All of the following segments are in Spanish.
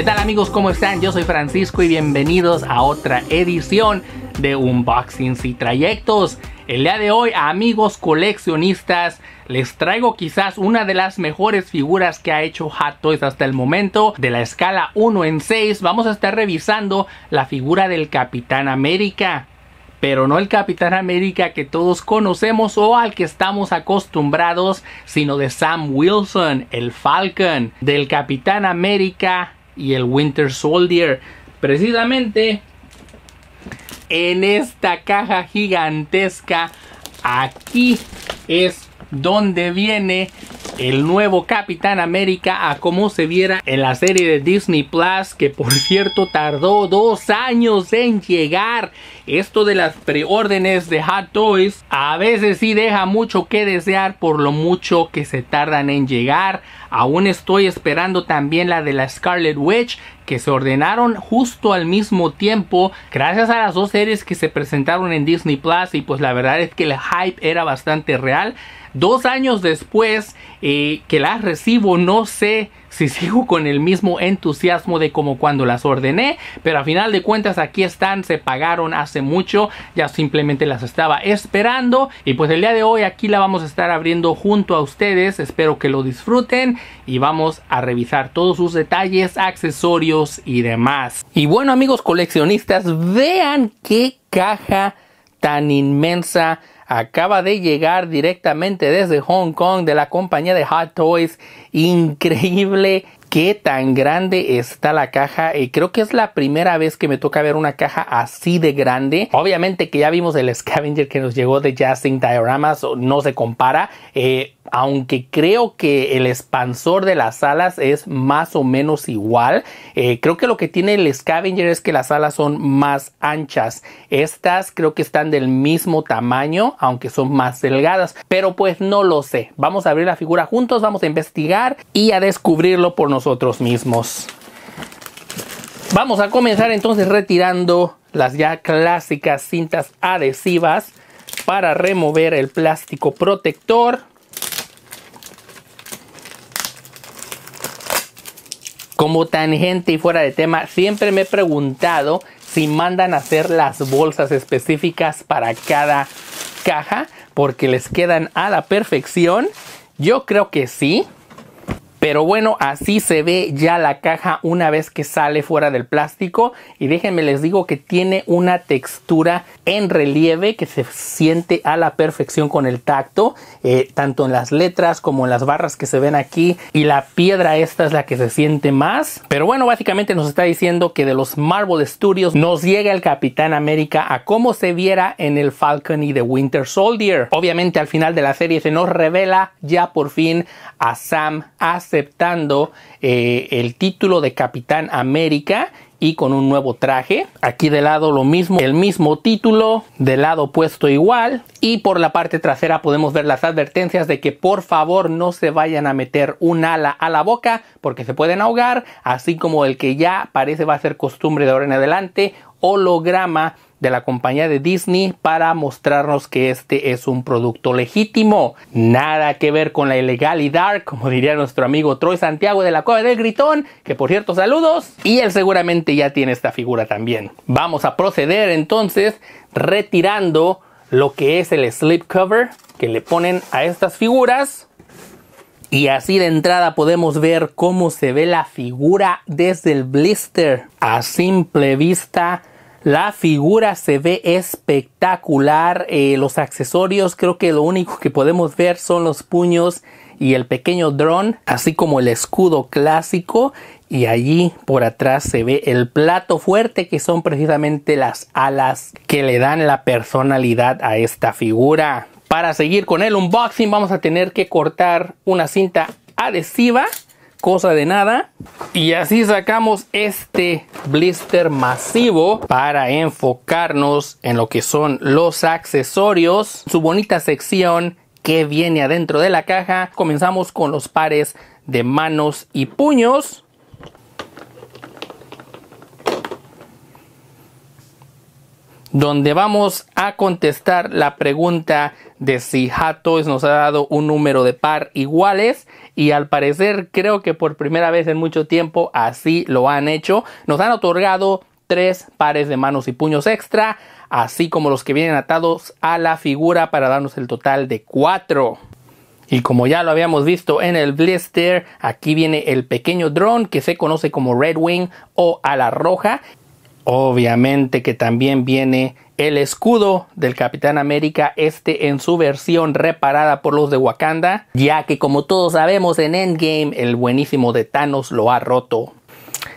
¿Qué tal amigos? ¿Cómo están? Yo soy Francisco y bienvenidos a otra edición de Unboxings y Trayectos. El día de hoy, amigos coleccionistas, les traigo quizás una de las mejores figuras que ha hecho Hot Toys hasta el momento. De la escala 1 en 6, vamos a estar revisando la figura del Capitán América pero no el Capitán América que todos conocemos o al que estamos acostumbrados, sino de Sam Wilson, el Falcon, del Capitán América y el Winter Soldier. Precisamente en esta caja gigantesca, aquí es donde viene el nuevo Capitán América a como se viera en la serie de Disney Plus, que por cierto tardó dos años en llegar. Esto de las preórdenes de Hot Toys a veces sí deja mucho que desear por lo mucho que se tardan en llegar. Aún estoy esperando también la de la Scarlet Witch, que se ordenaron justo al mismo tiempo gracias a las dos series que se presentaron en Disney Plus y pues la verdad es que el hype era bastante real. Dos años después y que las recibo, no sé si sigo con el mismo entusiasmo de como cuando las ordené, pero a final de cuentas aquí están, se pagaron hace mucho, ya simplemente las estaba esperando y pues el día de hoy aquí la vamos a estar abriendo junto a ustedes, espero que lo disfruten y vamos a revisar todos sus detalles, accesorios y demás. Y bueno amigos coleccionistas, vean qué caja tan inmensa acaba de llegar directamente desde Hong Kong de la compañía de Hot Toys. Increíble qué tan grande está la caja. Eh, creo que es la primera vez que me toca ver una caja así de grande. Obviamente que ya vimos el scavenger que nos llegó de Justin Dioramas, no se compara. Eh, aunque creo que el expansor de las alas es más o menos igual. Eh, creo que lo que tiene el Scavenger es que las alas son más anchas. Estas creo que están del mismo tamaño, aunque son más delgadas. Pero pues no lo sé. Vamos a abrir la figura juntos, vamos a investigar y a descubrirlo por nosotros nosotros mismos. Vamos a comenzar entonces retirando las ya clásicas cintas adhesivas para remover el plástico protector. Como tangente y fuera de tema, siempre me he preguntado si mandan a hacer las bolsas específicas para cada caja porque les quedan a la perfección. Yo creo que sí. Pero bueno, así se ve ya la caja una vez que sale fuera del plástico. Y déjenme les digo que tiene una textura en relieve que se siente a la perfección con el tacto. Eh, tanto en las letras como en las barras que se ven aquí. Y la piedra esta es la que se siente más. Pero bueno, básicamente nos está diciendo que de los Marvel Studios nos llega el Capitán América a cómo se viera en el Falcon y The Winter Soldier. Obviamente al final de la serie se nos revela ya por fin a Sam As aceptando eh, el título de Capitán América y con un nuevo traje. Aquí de lado lo mismo, el mismo título, de lado puesto igual. Y por la parte trasera podemos ver las advertencias de que por favor no se vayan a meter un ala a la boca porque se pueden ahogar, así como el que ya parece va a ser costumbre de ahora en adelante, holograma de la compañía de Disney para mostrarnos que este es un producto legítimo. Nada que ver con la ilegalidad, como diría nuestro amigo Troy Santiago de la Cueva del Gritón, que por cierto saludos, y él seguramente ya tiene esta figura también. Vamos a proceder entonces retirando lo que es el slip cover que le ponen a estas figuras. Y así de entrada podemos ver cómo se ve la figura desde el blister. A simple vista la figura se ve espectacular. Eh, los accesorios, creo que lo único que podemos ver son los puños y el pequeño dron, así como el escudo clásico. Y allí por atrás se ve el plato fuerte que son precisamente las alas que le dan la personalidad a esta figura. Para seguir con el unboxing vamos a tener que cortar una cinta adhesiva cosa de nada. Y así sacamos este blister masivo para enfocarnos en lo que son los accesorios. Su bonita sección que viene adentro de la caja. Comenzamos con los pares de manos y puños. donde vamos a contestar la pregunta de si Toys nos ha dado un número de par iguales y al parecer creo que por primera vez en mucho tiempo así lo han hecho. Nos han otorgado tres pares de manos y puños extra, así como los que vienen atados a la figura para darnos el total de cuatro. Y como ya lo habíamos visto en el blister, aquí viene el pequeño drone que se conoce como Red Wing o ala roja Obviamente que también viene el escudo del Capitán América, este en su versión reparada por los de Wakanda, ya que como todos sabemos en Endgame el buenísimo de Thanos lo ha roto.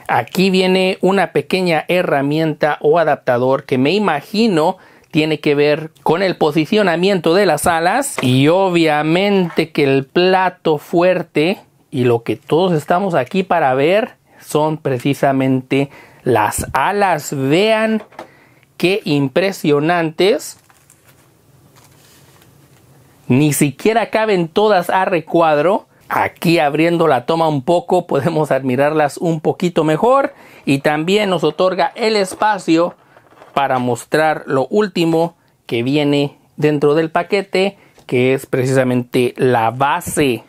Aquí viene una pequeña herramienta o adaptador que me imagino tiene que ver con el posicionamiento de las alas y obviamente que el plato fuerte y lo que todos estamos aquí para ver son precisamente las alas, vean qué impresionantes. Ni siquiera caben todas a recuadro. Aquí abriendo la toma un poco podemos admirarlas un poquito mejor y también nos otorga el espacio para mostrar lo último que viene dentro del paquete que es precisamente la base.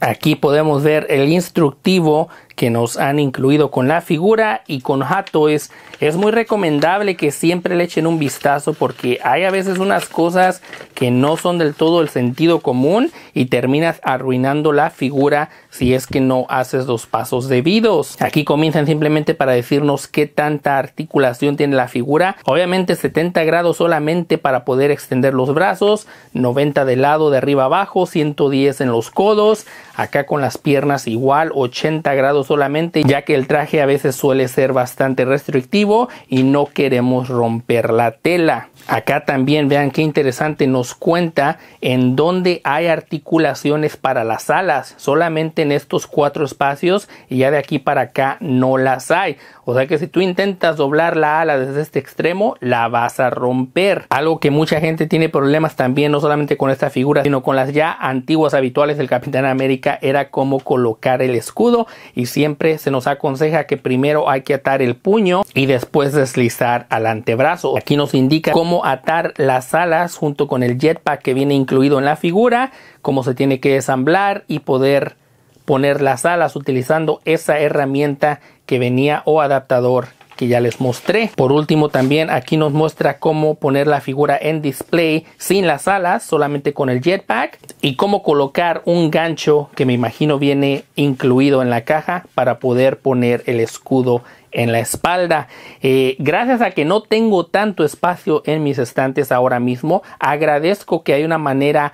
Aquí podemos ver el instructivo que nos han incluido con la figura y con Hato es, es muy recomendable que siempre le echen un vistazo porque hay a veces unas cosas que no son del todo el sentido común y terminas arruinando la figura si es que no haces los pasos debidos. Aquí comienzan simplemente para decirnos qué tanta articulación tiene la figura. Obviamente 70 grados solamente para poder extender los brazos, 90 de lado de arriba abajo, 110 en los codos, acá con las piernas igual, 80 grados solamente ya que el traje a veces suele ser bastante restrictivo y no queremos romper la tela. Acá también vean qué interesante nos cuenta en dónde hay articulaciones para las alas, solamente en estos cuatro espacios y ya de aquí para acá no las hay. O sea que si tú intentas doblar la ala desde este extremo, la vas a romper. Algo que mucha gente tiene problemas también, no solamente con esta figura, sino con las ya antiguas habituales del Capitán América, era cómo colocar el escudo. Y siempre se nos aconseja que primero hay que atar el puño y después deslizar al antebrazo. Aquí nos indica cómo atar las alas junto con el jetpack que viene incluido en la figura, cómo se tiene que desamblar y poder poner las alas utilizando esa herramienta que venía o adaptador que ya les mostré. Por último también aquí nos muestra cómo poner la figura en display sin las alas, solamente con el jetpack y cómo colocar un gancho que me imagino viene incluido en la caja para poder poner el escudo en la espalda. Eh, gracias a que no tengo tanto espacio en mis estantes ahora mismo, agradezco que hay una manera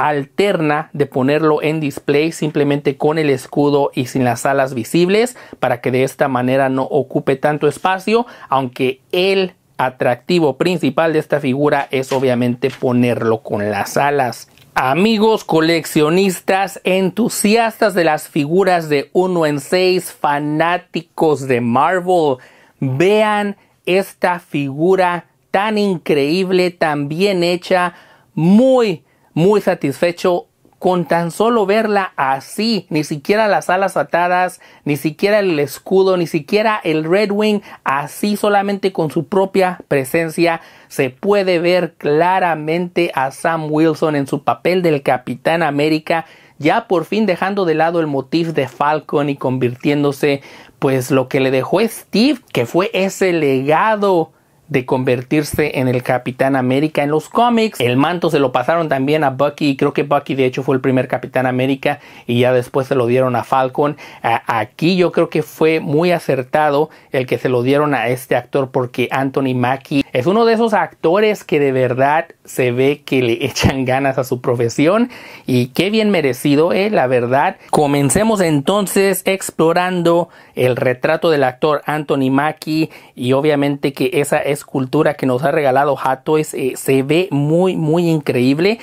alterna de ponerlo en display simplemente con el escudo y sin las alas visibles para que de esta manera no ocupe tanto espacio aunque el atractivo principal de esta figura es obviamente ponerlo con las alas Amigos coleccionistas, entusiastas de las figuras de 1 en 6, fanáticos de Marvel, vean esta figura tan increíble, tan bien hecha, muy muy satisfecho con tan solo verla así, ni siquiera las alas atadas, ni siquiera el escudo, ni siquiera el Red Wing, así solamente con su propia presencia se puede ver claramente a Sam Wilson en su papel del Capitán América, ya por fin dejando de lado el motif de Falcon y convirtiéndose pues lo que le dejó Steve, que fue ese legado de convertirse en el Capitán América en los cómics. El manto se lo pasaron también a Bucky y creo que Bucky de hecho fue el primer Capitán América y ya después se lo dieron a Falcon. aquí yo creo que fue muy acertado el que se lo dieron a este actor porque Anthony Mackie es uno de esos actores que de verdad se ve que le echan ganas a su profesión y qué bien merecido, eh, la verdad. Comencemos entonces explorando el retrato del actor Anthony Mackie y obviamente que esa es escultura que nos ha regalado Hato es, eh, se ve muy, muy increíble.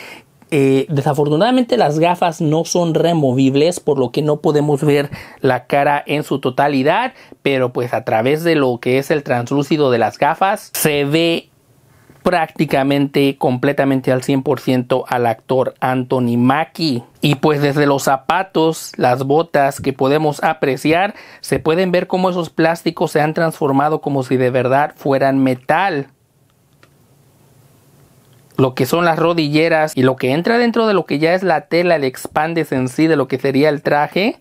Eh, desafortunadamente las gafas no son removibles por lo que no podemos ver la cara en su totalidad pero pues a través de lo que es el translúcido de las gafas se ve prácticamente completamente al 100% al actor Anthony Mackie. Y pues desde los zapatos, las botas que podemos apreciar, se pueden ver cómo esos plásticos se han transformado como si de verdad fueran metal lo que son las rodilleras y lo que entra dentro de lo que ya es la tela, el expandes en sí de lo que sería el traje,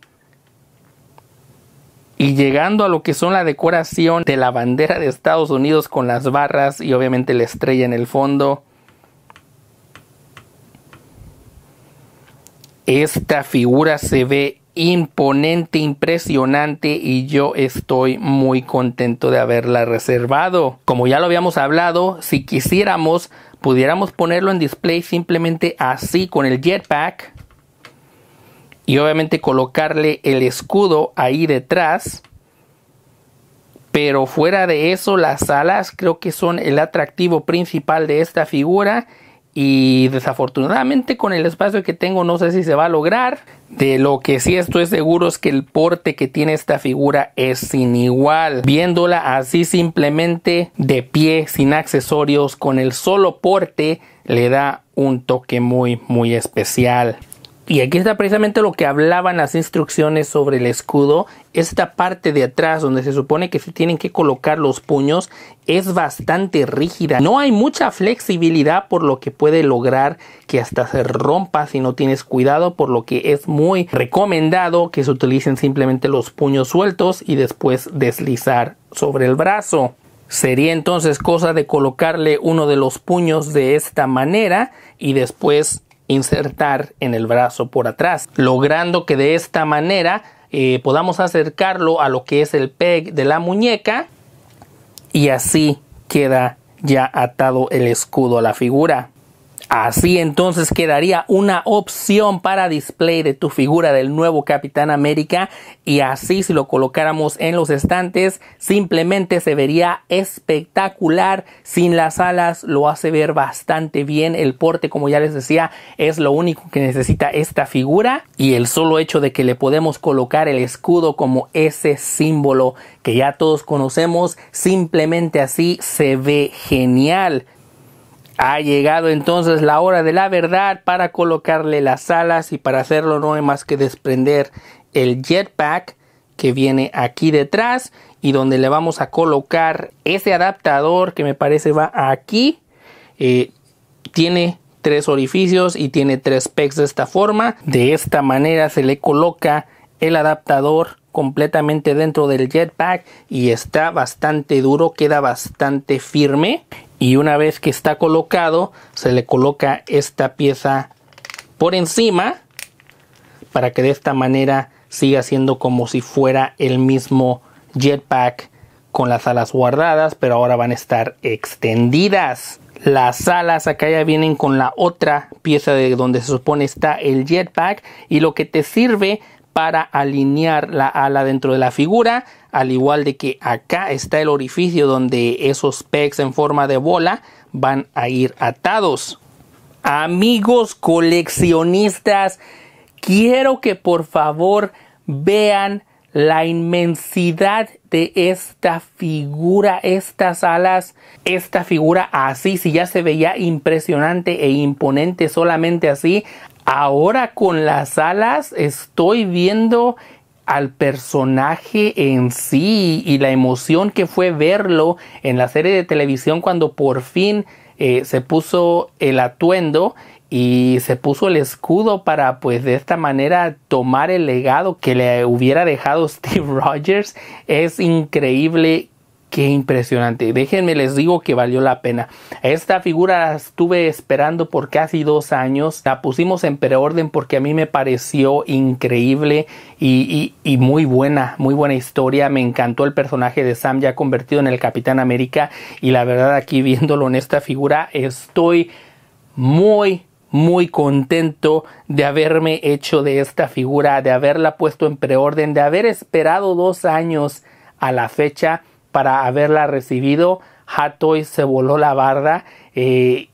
y llegando a lo que son la decoración de la bandera de Estados Unidos con las barras y obviamente la estrella en el fondo. Esta figura se ve imponente, impresionante y yo estoy muy contento de haberla reservado. Como ya lo habíamos hablado, si quisiéramos, pudiéramos ponerlo en display simplemente así con el jetpack y obviamente colocarle el escudo ahí detrás. Pero fuera de eso, las alas creo que son el atractivo principal de esta figura. Y desafortunadamente con el espacio que tengo no sé si se va a lograr. De lo que sí estoy seguro es que el porte que tiene esta figura es sin igual. Viéndola así simplemente de pie, sin accesorios, con el solo porte, le da un toque muy muy especial. Y aquí está precisamente lo que hablaban las instrucciones sobre el escudo. Esta parte de atrás donde se supone que se tienen que colocar los puños es bastante rígida. No hay mucha flexibilidad por lo que puede lograr que hasta se rompa si no tienes cuidado, por lo que es muy recomendado que se utilicen simplemente los puños sueltos y después deslizar sobre el brazo. Sería entonces cosa de colocarle uno de los puños de esta manera y después insertar en el brazo por atrás, logrando que de esta manera eh, podamos acercarlo a lo que es el peg de la muñeca y así queda ya atado el escudo a la figura. Así entonces quedaría una opción para display de tu figura del nuevo Capitán América y así si lo colocáramos en los estantes simplemente se vería espectacular sin las alas lo hace ver bastante bien el porte como ya les decía es lo único que necesita esta figura y el solo hecho de que le podemos colocar el escudo como ese símbolo que ya todos conocemos simplemente así se ve genial ha llegado entonces la hora de la verdad para colocarle las alas y para hacerlo no hay más que desprender el jetpack que viene aquí detrás y donde le vamos a colocar ese adaptador que me parece va aquí. Eh, tiene tres orificios y tiene tres pegs de esta forma. De esta manera se le coloca el adaptador completamente dentro del jetpack y está bastante duro, queda bastante firme y una vez que está colocado se le coloca esta pieza por encima para que de esta manera siga siendo como si fuera el mismo jetpack con las alas guardadas pero ahora van a estar extendidas las alas acá ya vienen con la otra pieza de donde se supone está el jetpack y lo que te sirve para alinear la ala dentro de la figura, al igual de que acá está el orificio donde esos pecs en forma de bola van a ir atados. Amigos coleccionistas, quiero que por favor vean la inmensidad de esta figura, estas alas, esta figura así, si ya se veía impresionante e imponente solamente así, Ahora con las alas estoy viendo al personaje en sí y la emoción que fue verlo en la serie de televisión cuando por fin eh, se puso el atuendo y se puso el escudo para pues de esta manera tomar el legado que le hubiera dejado Steve Rogers. Es increíble Qué impresionante. Déjenme les digo que valió la pena. Esta figura la estuve esperando por casi dos años. La pusimos en preorden porque a mí me pareció increíble y, muy buena, muy buena historia. Me encantó el personaje de Sam ya convertido en el Capitán América. Y la verdad aquí viéndolo en esta figura estoy muy, muy contento de haberme hecho de esta figura, de haberla puesto en preorden, de haber esperado dos años a la fecha para haberla recibido. Hatoy se voló la barra eh,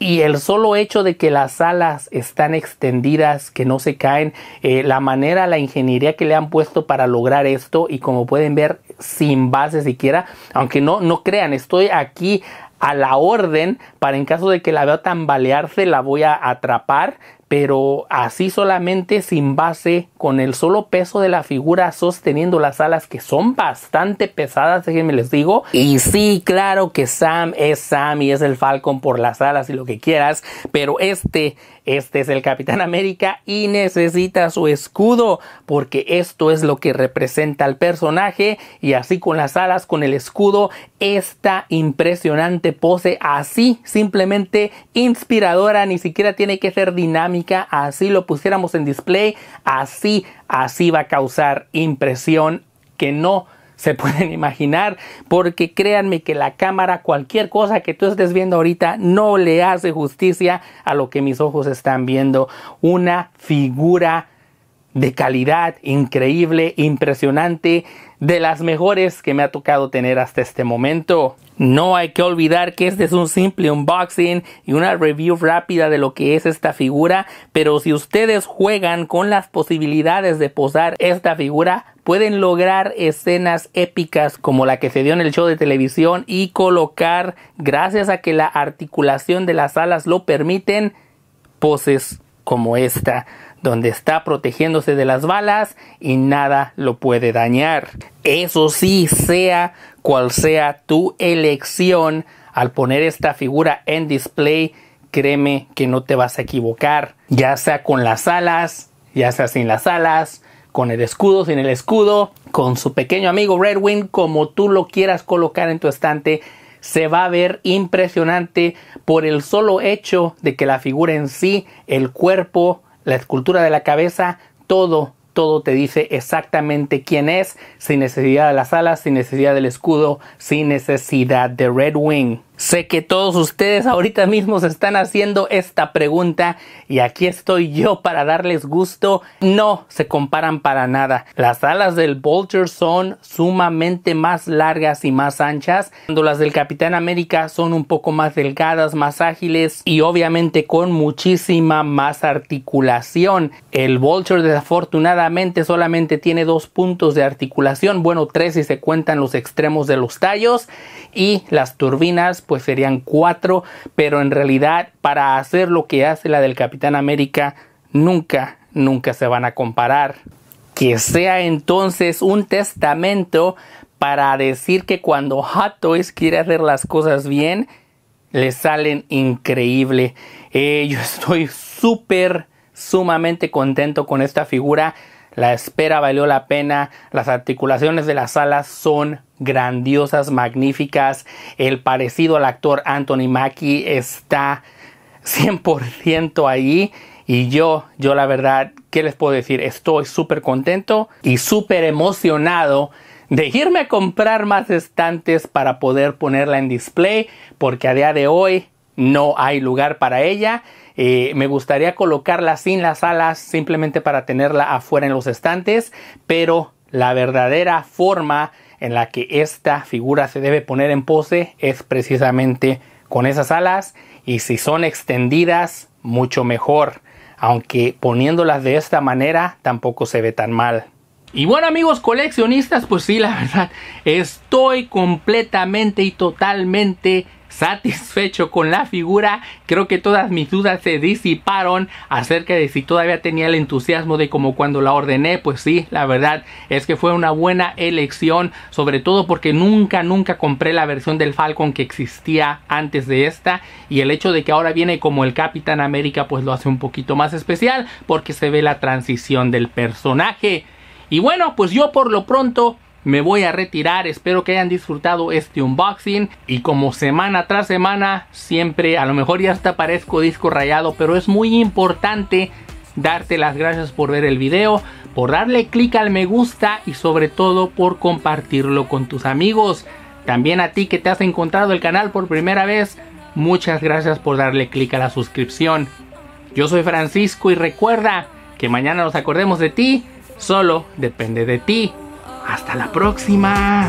y el solo hecho de que las alas están extendidas, que no se caen, eh, la manera, la ingeniería que le han puesto para lograr esto y como pueden ver sin base siquiera, aunque no, no crean, estoy aquí a la orden para en caso de que la vea tambalearse la voy a atrapar pero así solamente sin base, con el solo peso de la figura sosteniendo las alas que son bastante pesadas, déjenme les digo. Y sí, claro que Sam es Sam y es el Falcon por las alas y lo que quieras, pero este, este es el Capitán América y necesita su escudo porque esto es lo que representa al personaje y así con las alas, con el escudo, esta impresionante pose así, simplemente inspiradora, ni siquiera tiene que ser dinámica así lo pusiéramos en display, así, así va a causar impresión que no se pueden imaginar, porque créanme que la cámara, cualquier cosa que tú estés viendo ahorita, no le hace justicia a lo que mis ojos están viendo. Una figura de calidad increíble, impresionante, de las mejores que me ha tocado tener hasta este momento. No hay que olvidar que este es un simple unboxing y una review rápida de lo que es esta figura, pero si ustedes juegan con las posibilidades de posar esta figura, pueden lograr escenas épicas como la que se dio en el show de televisión y colocar, gracias a que la articulación de las alas lo permiten, poses como esta donde está protegiéndose de las balas y nada lo puede dañar. Eso sí, sea cual sea tu elección, al poner esta figura en display, créeme que no te vas a equivocar, ya sea con las alas, ya sea sin las alas, con el escudo, sin el escudo, con su pequeño amigo Redwing, como tú lo quieras colocar en tu estante, se va a ver impresionante por el solo hecho de que la figura en sí, el cuerpo, la escultura de la cabeza, todo, todo te dice exactamente quién es, sin necesidad de las alas, sin necesidad del escudo, sin necesidad de Red Wing. Sé que todos ustedes ahorita mismo se están haciendo esta pregunta y aquí estoy yo para darles gusto. No se comparan para nada. Las alas del Vulture son sumamente más largas y más anchas, cuando las del Capitán América son un poco más delgadas, más ágiles y obviamente con muchísima más articulación. El Vulture desafortunadamente solamente tiene dos puntos de articulación, bueno tres si se cuentan los extremos de los tallos y las turbinas pues serían cuatro, pero en realidad para hacer lo que hace la del Capitán América, nunca, nunca se van a comparar. Que sea entonces un testamento para decir que cuando Hot Toys quiere hacer las cosas bien, le salen increíble. Eh, yo estoy súper, sumamente contento con esta figura. La espera valió la pena, las articulaciones de las alas son grandiosas, magníficas, el parecido al actor Anthony Mackie está 100% ahí. y yo, yo la verdad, ¿qué les puedo decir? Estoy súper contento y súper emocionado de irme a comprar más estantes para poder ponerla en display porque a día de hoy no hay lugar para ella eh, me gustaría colocarla sin las alas simplemente para tenerla afuera en los estantes, pero la verdadera forma en la que esta figura se debe poner en pose es precisamente con esas alas y si son extendidas mucho mejor, aunque poniéndolas de esta manera tampoco se ve tan mal. Y bueno amigos coleccionistas, pues sí, la verdad, estoy completamente y totalmente Satisfecho con la figura, creo que todas mis dudas se disiparon acerca de si todavía tenía el entusiasmo de como cuando la ordené. Pues sí, la verdad es que fue una buena elección, sobre todo porque nunca, nunca compré la versión del Falcon que existía antes de esta. Y el hecho de que ahora viene como el Capitán América, pues lo hace un poquito más especial porque se ve la transición del personaje. Y bueno, pues yo por lo pronto me voy a retirar. Espero que hayan disfrutado este unboxing. Y como semana tras semana, siempre, a lo mejor ya hasta parezco disco rayado, pero es muy importante darte las gracias por ver el video, por darle clic al me gusta y sobre todo por compartirlo con tus amigos. También a ti que te has encontrado el canal por primera vez, muchas gracias por darle clic a la suscripción. Yo soy Francisco y recuerda que mañana nos acordemos de ti, solo depende de ti. Hasta la próxima.